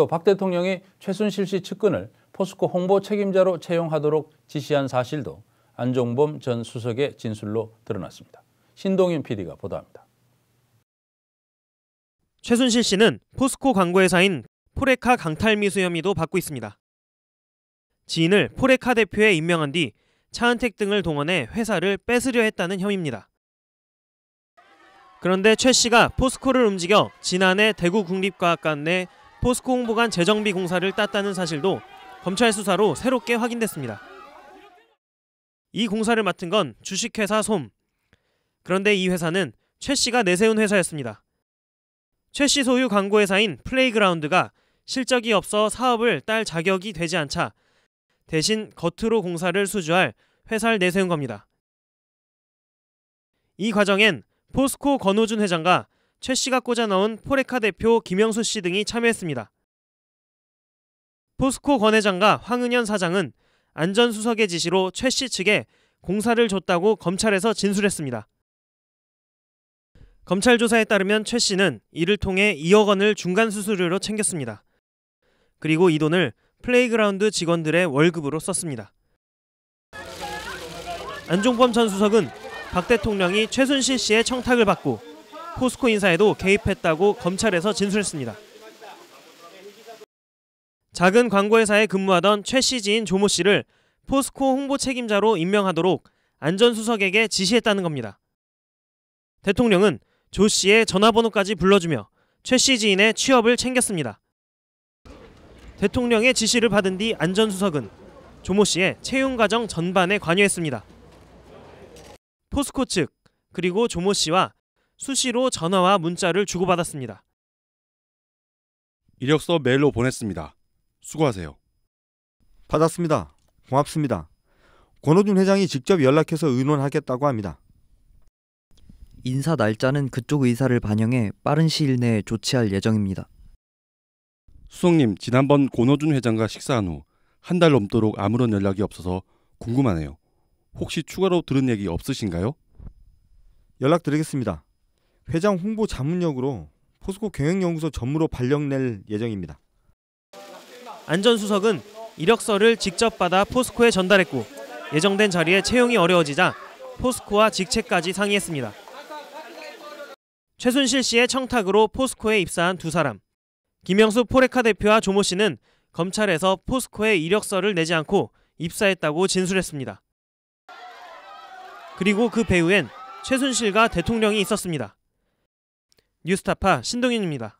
또박 대통령이 최순실 씨 측근을 포스코 홍보 책임자로 채용하도록 지시한 사실도 안종범 전 수석의 진술로 드러났습니다. 신동인 PD가 보도합니다. 최순실 씨는 포스코 광고회사인 포레카 강탈미수 혐의도 받고 있습니다. 지인을 포레카 대표에 임명한 뒤 차은택 등을 동원해 회사를 뺏으려 했다는 혐의입니다. 그런데 최 씨가 포스코를 움직여 지난해 대구 국립과학관 내 포스코 홍보관 재정비 공사를 땄다는 사실도 검찰 수사로 새롭게 확인됐습니다. 이 공사를 맡은 건 주식회사 솜. 그런데 이 회사는 최 씨가 내세운 회사였습니다. 최씨 소유 광고회사인 플레이그라운드가 실적이 없어 사업을 딸 자격이 되지 않자 대신 겉으로 공사를 수주할 회사를 내세운 겁니다. 이 과정엔 포스코 권호준 회장과 최 씨가 꽂아 넣은 포레카 대표 김영수 씨 등이 참여했습니다. 포스코 권 회장과 황은현 사장은 안전수석의 지시로 최 씨 측에 공사를 줬다고 검찰에서 진술했습니다. 검찰 조사에 따르면 최 씨는 이를 통해 2억 원을 중간 수수료로 챙겼습니다. 그리고 이 돈을 플레이그라운드 직원들의 월급으로 썼습니다. 안종범 전 수석은 박 대통령이 최순실 씨의 청탁을 받고 포스코 인사에도 개입했다고 검찰에서 진술했습니다. 작은 광고회사에 근무하던 최씨 지인 조모 씨를 포스코 홍보 책임자로 임명하도록 안전수석에게 지시했다는 겁니다. 대통령은 조 씨의 전화번호까지 불러주며 최씨 지인의 취업을 챙겼습니다. 대통령의 지시를 받은 뒤 안전수석은 조모 씨의 채용 과정 전반에 관여했습니다. 포스코 측 그리고 조모 씨와 수시로 전화와 문자를 주고받았습니다. 이력서 메일로 보냈습니다. 수고하세요. 받았습니다. 고맙습니다. 권호준 회장이 직접 연락해서 의논하겠다고 합니다. 인사 날짜는 그쪽 의사를 반영해 빠른 시일 내에 조치할 예정입니다. 수석님, 지난번 권호준 회장과 식사한 후 한 달 넘도록 아무런 연락이 없어서 궁금하네요. 혹시 추가로 들은 얘기 없으신가요? 연락드리겠습니다. 회장 홍보 자문역으로 포스코 경영연구소 전무로 발령낼 예정입니다. 안전수석은 이력서를 직접 받아 포스코에 전달했고 예정된 자리에 채용이 어려워지자 포스코와 직책까지 상의했습니다. 최순실 씨의 청탁으로 포스코에 입사한 두 사람. 김영수 포레카 대표와 조모 씨는 검찰에서 포스코에 이력서를 내지 않고 입사했다고 진술했습니다. 그리고 그 배후엔 최순실과 대통령이 있었습니다. 뉴스타파 신동인입니다